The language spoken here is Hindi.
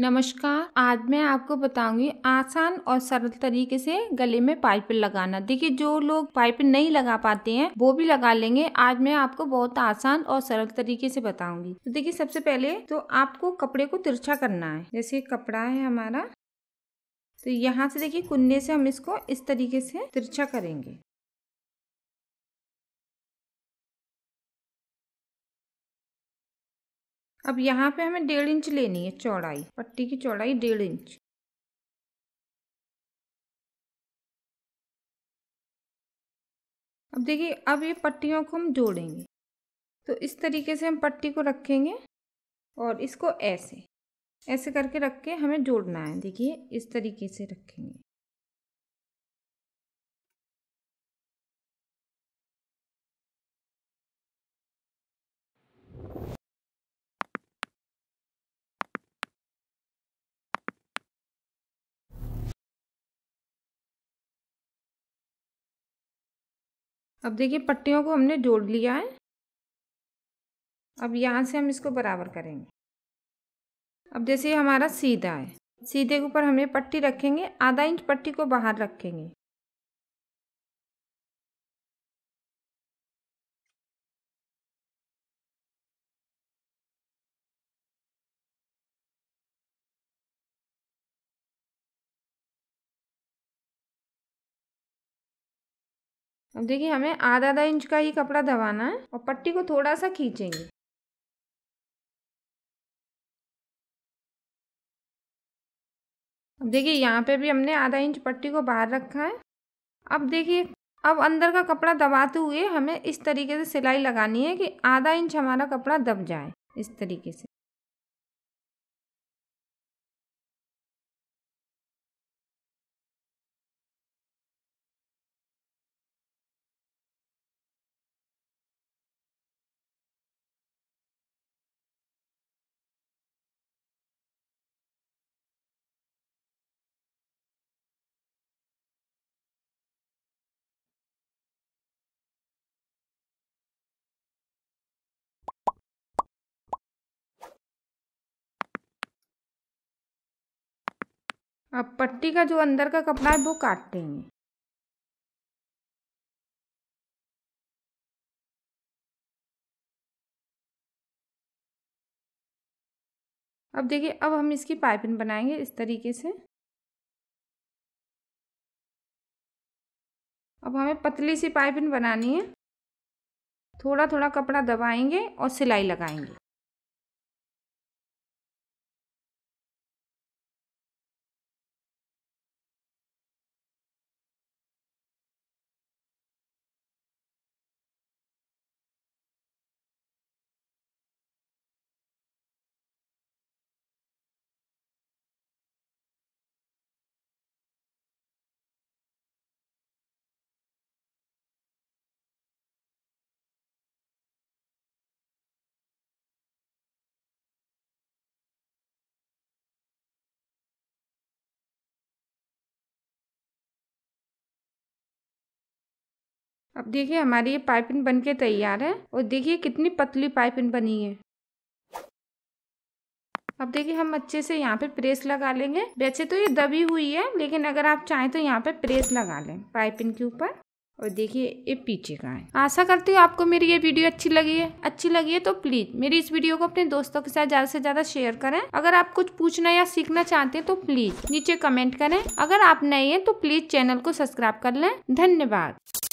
नमस्कार आज मैं आपको बताऊंगी आसान और सरल तरीके से गले में पाइप लगाना देखिए जो लोग पाइप नहीं लगा पाते हैं वो भी लगा लेंगे आज मैं आपको बहुत आसान और सरल तरीके से बताऊंगी तो देखिए सबसे पहले तो आपको कपड़े को तिरछा करना है जैसे कपड़ा है हमारा तो यहाँ से देखिए कुन्ने से हम इसको इस तरीके से तिरछा करेंगे अब यहाँ पे हमें डेढ़ इंच लेनी है चौड़ाई पट्टी की चौड़ाई डेढ़ इंच अब देखिए अब ये पट्टियों को हम जोड़ेंगे तो इस तरीके से हम पट्टी को रखेंगे और इसको ऐसे ऐसे करके रख के हमें जोड़ना है देखिए इस तरीके से रखेंगे अब देखिए पट्टियों को हमने जोड़ लिया है अब यहाँ से हम इसको बराबर करेंगे अब जैसे हमारा सीधा है सीधे के ऊपर हमें पट्टी रखेंगे आधा इंच पट्टी को बाहर रखेंगे अब देखिए हमें आधा आधा इंच का ही कपड़ा दबाना है और पट्टी को थोड़ा सा खींचेंगे अब देखिए यहाँ पे भी हमने आधा इंच पट्टी को बाहर रखा है अब देखिए अब अंदर का कपड़ा दबाते हुए हमें इस तरीके से सिलाई लगानी है कि आधा इंच हमारा कपड़ा दब जाए इस तरीके से अब पट्टी का जो अंदर का कपड़ा है वो काट देंगे अब देखिए अब हम इसकी पाइपिंग बनाएंगे इस तरीके से अब हमें पतली सी पाइपिंग बनानी है थोड़ा थोड़ा कपड़ा दबाएंगे और सिलाई लगाएंगे अब देखिए हमारी ये पाइपिंग बनके तैयार है और देखिए कितनी पतली पाइपिंग बनी है अब देखिए हम अच्छे से यहाँ पे प्रेस लगा लेंगे वैसे तो ये दबी हुई है लेकिन अगर आप चाहें तो यहाँ पे प्रेस लगा लें पाइपिंग के ऊपर और देखिए ये पीछे का है आशा करती हूँ आपको मेरी ये वीडियो अच्छी लगी है अच्छी लगी है तो प्लीज मेरी इस वीडियो को अपने दोस्तों के साथ ज्यादा से ज्यादा शेयर करें अगर आप कुछ पूछना या सीखना चाहते हैं तो प्लीज नीचे कमेंट करें अगर आप नए हैं तो प्लीज चैनल को सब्सक्राइब कर लें धन्यवाद